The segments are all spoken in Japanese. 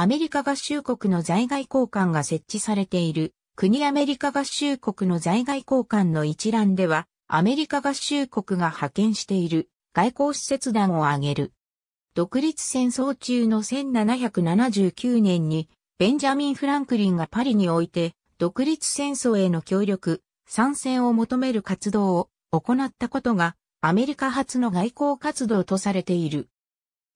アメリカ合衆国の在外交換が設置されている国アメリカ合衆国の在外交換の一覧では、アメリカ合衆国が派遣している外交使節団を挙げる。独立戦争中の1779年に、ベンジャミン・フランクリンがパリにおいて、独立戦争への協力、参戦を求める活動を行ったことが、アメリカ初の外交活動とされている。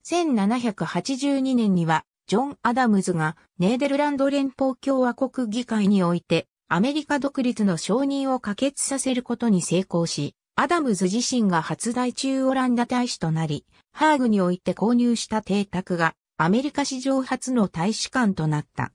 1782年には、ジョン・アダムズがネーデルランド連邦共和国議会においてアメリカ独立の承認を可決させることに成功し、アダムズ自身が初代中オランダ大使となり、ハーグにおいて購入した邸宅がアメリカ史上初の大使館となった。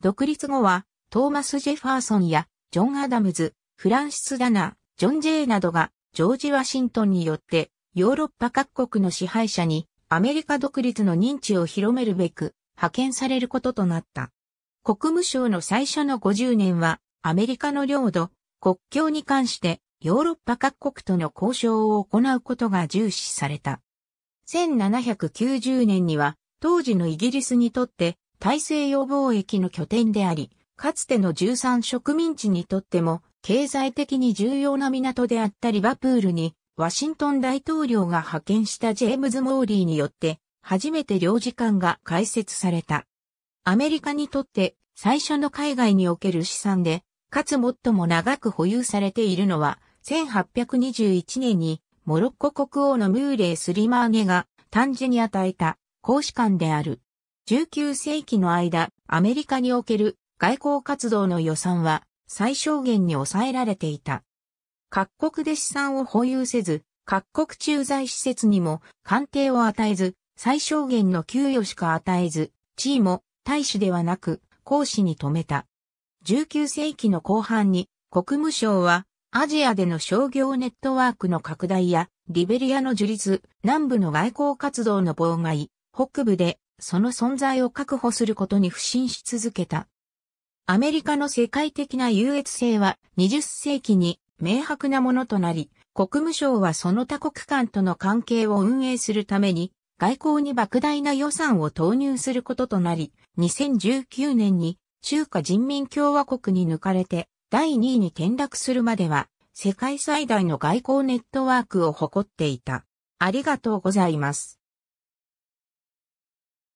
独立後はトーマス・ジェファーソンやジョン・アダムズ、フランシス・ダナ、ジョン・ジェイなどがジョージ・ワシントンによってヨーロッパ各国の支配者にアメリカ独立の認知を広めるべく派遣されることとなった。国務省の最初の50年は、アメリカの領土、国境に関してヨーロッパ各国との交渉を行うことが重視された。1790年には当時のイギリスにとって大西洋貿易の拠点であり、かつての13植民地にとっても経済的に重要な港であったリバプールにワシントン大統領が派遣したジェームズ・モーリーによって初めて領事館が開設された。アメリカにとって最初の海外における資産で、かつ最も長く保有されているのは、1821年にモロッコ国王のムーレー・スリマーゲが単純に与えた公使館である。19世紀の間、アメリカにおける外交活動の予算は最小限に抑えられていた。各国で資産を保有せず、各国駐在施設にも官邸を与えず、最小限の給与しか与えず、地位も大使ではなく公使に止めた。19世紀の後半に国務省はアジアでの商業ネットワークの拡大やリベリアの樹立、南部の外交活動の妨害、北部でその存在を確保することに不信し続けた。アメリカの世界的な優越性は20世紀に明白なものとなり、国務省はその他国間との関係を運営するために外交に莫大な予算を投入することとなり、2019年に中華人民共和国に抜かれて第2位に転落するまでは世界最大の外交ネットワークを誇っていた。ありがとうございます。